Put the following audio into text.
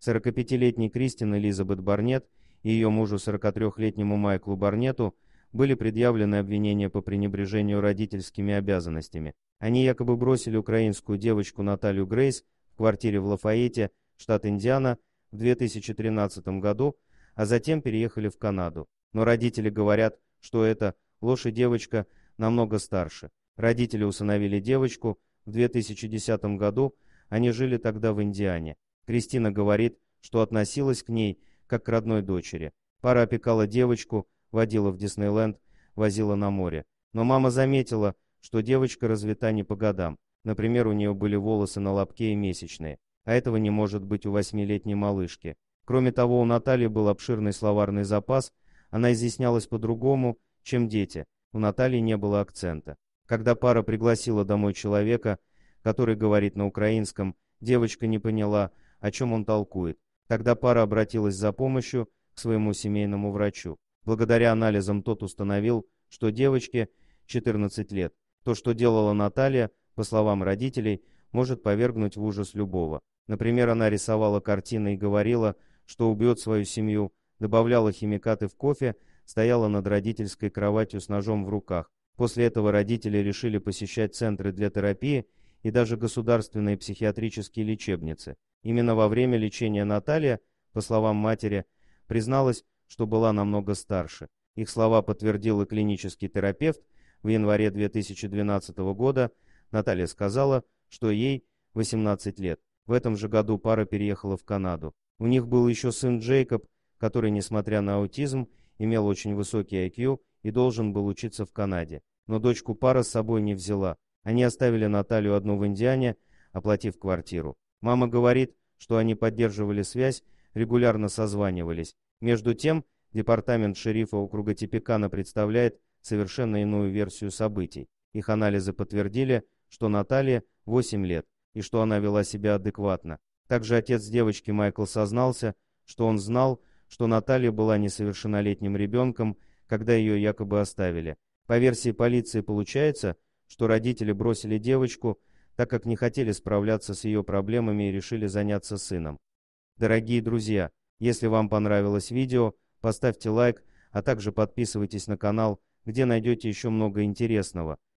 45-летней Кристин Элизабет Барнетт и ее мужу 43-летнему Майклу Барнету были предъявлены обвинения по пренебрежению родительскими обязанностями. Они якобы бросили украинскую девочку Наталью Грейс в квартире в Лафаете, штат Индиана, в 2013 году, а затем переехали в Канаду. Но родители говорят, что это ложь и девочка намного старше. Родители усыновили девочку в 2010 году, они жили тогда в Индиане. Кристина говорит, что относилась к ней как к родной дочери. Пара опекала девочку, водила в Диснейленд, возила на море. Но мама заметила, что девочка развита не по годам. Например, у нее были волосы на лобке и месячные. А этого не может быть у восьмилетней малышки. Кроме того, у Натальи был обширный словарный запас, она изъяснялась по-другому, чем дети. У Натальи не было акцента. Когда пара пригласила домой человека, который говорит на украинском, девочка не поняла, о чем он толкует. Тогда пара обратилась за помощью к своему семейному врачу. Благодаря анализам тот установил, что девочке 14 лет. То, что делала Наталья, по словам родителей, может повергнуть в ужас любого. Например, она рисовала картины и говорила, что убьет свою семью, добавляла химикаты в кофе, стояла над родительской кроватью с ножом в руках. После этого родители решили посещать центры для терапии и даже государственные психиатрические лечебницы. Именно во время лечения Наталья, по словам матери, призналась, что была намного старше. Их слова подтвердил и клинический терапевт. В январе 2012 года Наталья сказала, что ей 18 лет. В этом же году пара переехала в Канаду. У них был еще сын Джейкоб, который, несмотря на аутизм, имел очень высокий IQ и должен был учиться в Канаде. Но дочку пара с собой не взяла. Они оставили Наталью одну в Индиане, оплатив квартиру. Мама говорит, что они поддерживали связь, регулярно созванивались. Между тем, департамент шерифа округа Типикана представляет совершенно иную версию событий. Их анализы подтвердили, что Наталье 8 лет, и что она вела себя адекватно. Также отец девочки Майкл сознался, что он знал, что Наталья была несовершеннолетним ребенком, когда ее якобы оставили. По версии полиции получается, что родители бросили девочку, так как не хотели справляться с ее проблемами и решили заняться сыном. Дорогие друзья, если вам понравилось видео, поставьте лайк, а также подписывайтесь на канал, где найдете еще много интересного –